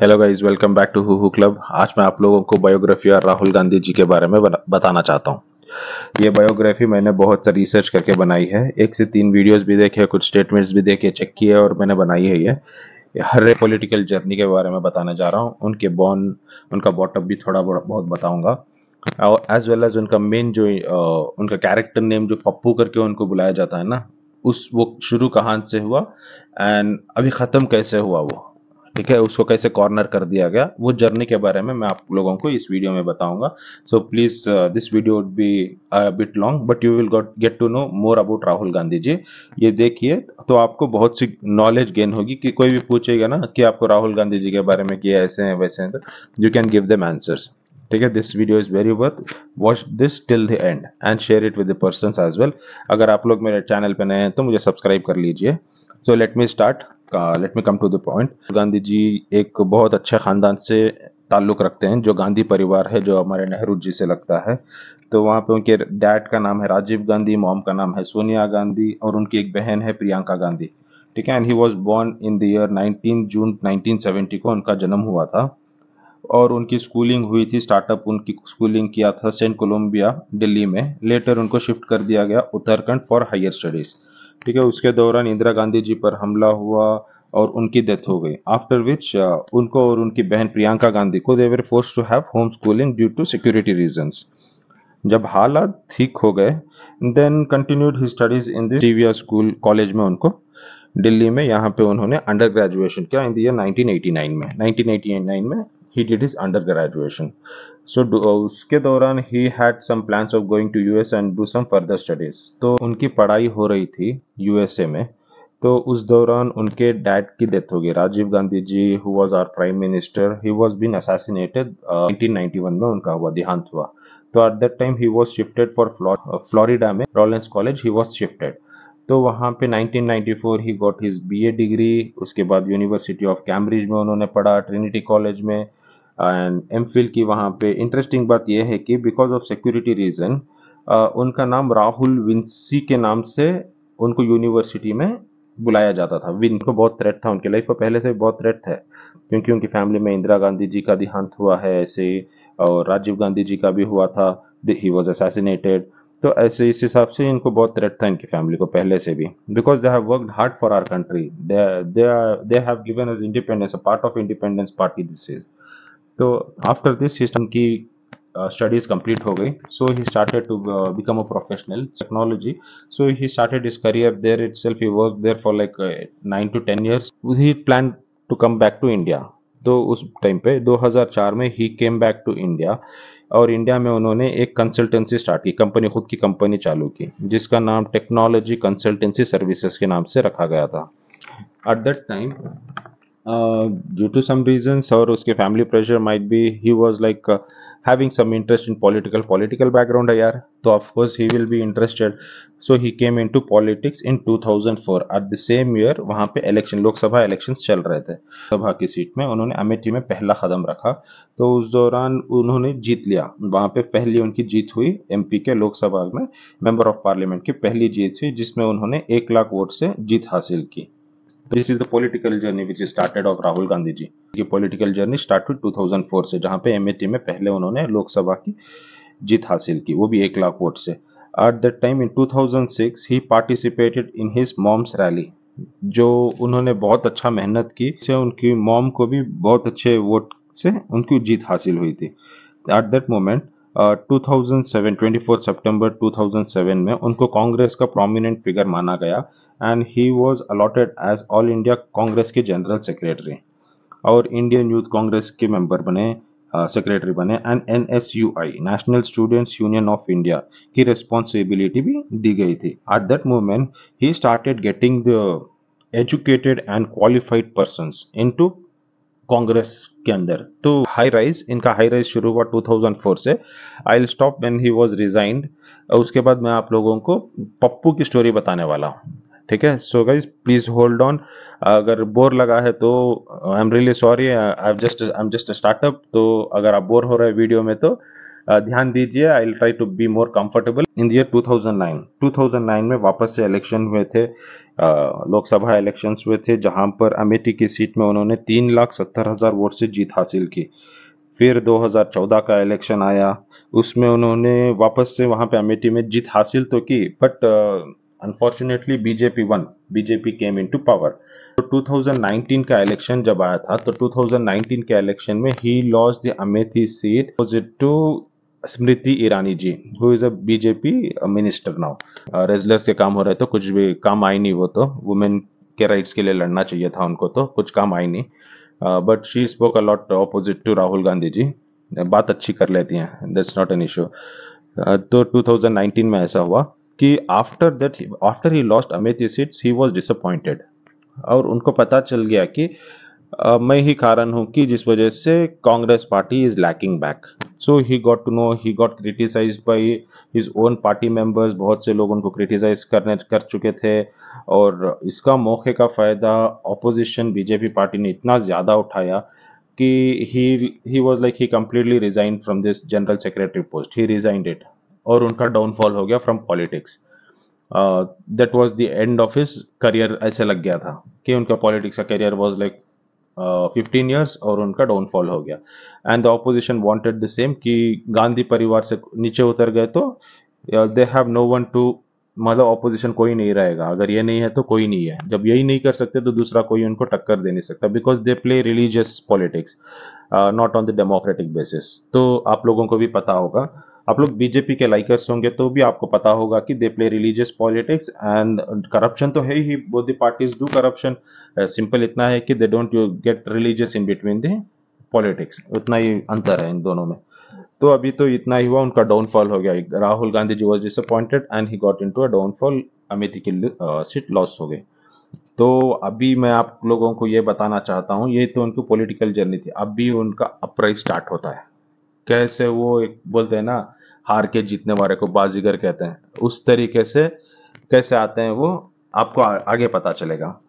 Hello guys welcome back to who club आज मैं आप लोगों को बायोग्राफी और राहुल गांधी जी के बारे में बताना चाहता हूँ ये बायोग्राफी मैंने बहुत सारी रिसर्च करके बनाई है एक से तीन वीडियोस भी देखे कुछ स्टेटमेंट्स भी देखे चेक किए और मैंने बनाई है ये हर पॉलिटिकल जर्नी के बारे में बताने जा रहा हूँ उनके बॉर्न उनका बॉटअप भी थोड़ा बहुत बताऊँगा और एज वेल एज उनका मेन जो उनका कैरेक्टर नेम जो पप्पू करके उनको बुलाया जाता है ना उस वो शुरू कहाँ से हुआ एंड अभी ख़त्म कैसे हुआ वो ठीक है उसको कैसे कॉर्नर कर दिया गया वो जर्नी के बारे में मैं आप लोगों को इस वीडियो में बताऊंगा so please this video would be bit long but you will get to know more about Rahul Gandhi ji ये देखिए तो आपको बहुत सी नॉलेज गेन होगी कि कोई भी पूछेगा ना कि आपको राहुल गांधी जी के बारे में किया ऐसे हैं वैसे हैं तो you can give them answers ठीक है this video is very worth watch this till the end and share it with the person as well अगर आप लोग मेरे चैनल पर नए हैं तो मुझे सब्सक्राइब कर लीजिए so let me start let me come to the point Gandhi ji एक बहुत अच्छे ख़ानदान से ताल्लुक़ रखते हैं जो गांधी परिवार है जो हमारे नेहरू जी से लगता है तो वहाँ पे उनके डैड का नाम है राजीव गांधी मॉम का नाम है सोनिया गांधी और उनकी एक बहन है प्रियंका गांधी ठीक है and he was born in the year 19 June 1970 को उनका जन्म हुआ था और उनकी स्कूलिंग हुई थी स्टार्टअप उनकी स्कूलिंग किया था सेंट कोलम्बिया दिल्ली में लेटर उनको शिफ्ट कर दिया गया उत्तराखंड फॉर हायर स्टडीज़ ठीक है उसके दौरान इंदिरा गांधी जी पर हमला हुआ और उनकी डेथ हो गई आफ्टर विच uh, उनको और उनकी बहन प्रियंका गांधी को they were force to have home schooling due to security reasons जब हालात ठीक हो गए then continued he studies in Divya school college में उनको दिल्ली में यहाँ पे उन्होंने अंडर ग्रेजुएशन किया इन नाइनटीन एटी नाइन में नाइन में he did his undergraduation. So do, uh, उसके दौरान he had some plans of going to US and do some further studies. तो उनकी पढ़ाई हो रही थी USA में तो उस दौरान उनके डैड की डेथ हो गई Rajiv Gandhi ji who was our prime minister he was been assassinated 1991 में उनका हुआ देहांत हुआ तो at that time he was shifted for Florida में Rollins college he was shifted तो वहाँ पे 1994 he got his BA degree उसके बाद यूनिवर्सिटी ऑफ कैम्ब्रिज में उन्होंने पढ़ा ट्रिनिटी कॉलेज में एंड एम फिल की वहाँ पे इंटरेस्टिंग बात यह है कि बिकॉज ऑफ सिक्योरिटी रीज़न उनका नाम राहुल विंसी के नाम से उनको यूनिवर्सिटी में बुलाया जाता था विन को बहुत थ्रेट था उनके लाइफ में पहले से बहुत थ्रेट था क्योंकि उनकी फैमिली में इंदिरा गांधी जी का देहांत हुआ है ऐसे और राजीव गांधी जी का भी हुआ था ही वॉज असैसिनेटेड तो ऐसे इस हिसाब से इनको बहुत थ्रेट था इनकी फैमिली को पहले से भी because they have worked hard for our country they have given independence part of independence party this is तो आफ्टर दिस सिस्टम की स्टडीज uh, कंप्लीट हो गई so he started to become a professional technology so he started his career there itself he work there for like nine to ten years he plan to come back to India तो उस time पे 2004 में ही केम back to India और India में उन्होंने एक consultancy start की company खुद की कंपनी चालू की जिसका नाम टेक्नोलॉजी कंसल्टेंसी सर्विसेज के नाम से रखा गया था at that time due to some reasons or uske family pressure might be he was like having some interest in political political background hai yaar so of course he will be interested so he came into politics in 2004 at the same year वहाँ पे election लोक सभा elections चल रहे थे सभा की seat में उन्होंने अमेठी में पहला कदम रखा तो उस दौरान उन्होंने जीत लिया वहाँ पे पहली उनकी जीत हुई एमपी के लोकसभा में मेंबर ऑफ पार्लियामेंट की पहली जीत हुई जिसमें उन्होंने एक लाख वोट से जीत हासिल की this is the political journey which started of Rahul Gandhi ji की पॉलिटिकल जर्नी स्टार्ट हुई 2004 से जहां पे एमएटी में पहले उन्होंने लोकसभा की जीत हासिल की वो भी एक लाख वोट से at that time in 2006 he participated in his mom's rally जो उन्होंने बहुत अच्छा मेहनत की से उनकी मॉम को भी बहुत अच्छे वोट से उनकी जीत हासिल हुई थी एट दैट मोमेंट 2007 24 सितंबर 2007 में उनको कांग्रेस का प्रोमिनेंट फिगर माना गया and he was allotted as all India Congress के जनरल सेक्रेटरी और इंडियन यूथ कांग्रेस के मेंबर बने सेक्रेटरी बने and N S U I national students union of India की रिस्पॉन्सिबिलिटी भी दी गई थी at that moment he started getting the educated and qualified person in to Congress के अंदर तो हाई राइज इनका हाई राइज शुरू हुआ 2004 से I will stop when he was resigned उसके बाद मैं आप लोगों को पप्पू की स्टोरी बताने वाला हूँ ठीक है so guys please hold on अगर बोर लगा है तो I am really sorry I just I am just startup तो अगर आप बोर हो रहे हैं वीडियो में तो uh, ध्यान दीजिए I try to be more comfortable in year 2009 2009 में वापस से इलेक्शन हुए थे uh, लोकसभा इलेक्शंस हुए थे जहां पर अमेठी की सीट में उन्होंने तीन लाख सत्तर हज़ार वोट से जीत हासिल की फिर 2014 का इलेक्शन आया उसमें उन्होंने वापस से वहां पे अमेठी में जीत हासिल तो की but unfortunately BJP won BJP came in power तो 2019 का इलेक्शन जब आया था तो 2019 के इलेक्शन में he loss the Amethi seat to Smriti Irani ji who is a BJP minister now wrestlers के काम हो रहे तो कुछ भी काम आई नहीं वो तो वुमेन के राइट्स के लिए लड़ना चाहिए था उनको तो कुछ काम आई नहीं but she spoke a lot opposite to Rahul Gandhi ji बात अच्छी कर लेती हैं दैट्स नॉट एन इशू तो 2019 में ऐसा हुआ कि after that after he lost Amethi seats he was disappointed और उनको पता चल गया कि आ, मैं ही कारण हूँ कि जिस वजह से Congress party is lacking back so he got to know he got criticize by his own party members बहुत से लोग उनको क्रिटिसाइज करने कर चुके थे और इसका मौके का फ़ायदा ऑपोजिशन बीजेपी पार्टी ने इतना ज़्यादा उठाया कि he he was like he completely resign from this general secretary post he resigned it और उनका डाउनफॉल हो गया from politics that was the end of his career ऐसे लग गया था कि उनका पॉलिटिक्स का career was like fifteen years और उनका डाउनफॉल हो गया and the opposition wanted the same कि गांधी परिवार से नीचे उतर गए तो they have no one to मतलब ऑपोजिशन कोई नहीं रहेगा अगर ये नहीं है तो कोई नहीं है जब यही नहीं कर सकते तो दूसरा कोई उनको टक्कर दे नहीं सकता because they play religious politics not on the democratic basis तो आप लोगों को भी पता होगा आप लोग बीजेपी के लाइकर्स होंगे तो भी आपको पता होगा कि they play religious politics and corruption तो है ही both the parties do corruption simple इतना है कि they don't you get religious in between the politics उतना ही अंतर है इन दोनों में तो अभी तो इतना ही हुआ उनका डाउनफॉल हो गया Rahul Gandhi ji was disappointed and he got into a downfall Amethi की सीट uh, लॉस हो गई तो अभी मैं आप लोगों को ये बताना चाहता हूँ ये तो उनकी पॉलिटिकल जर्नी थी अब भी उनका अपराइज स्टार्ट होता है कैसे वो एक बोलते हैं ना हार के जीतने वाले को बाजीगर कहते हैं उस तरीके से कैसे आते हैं वो आपको आगे पता चलेगा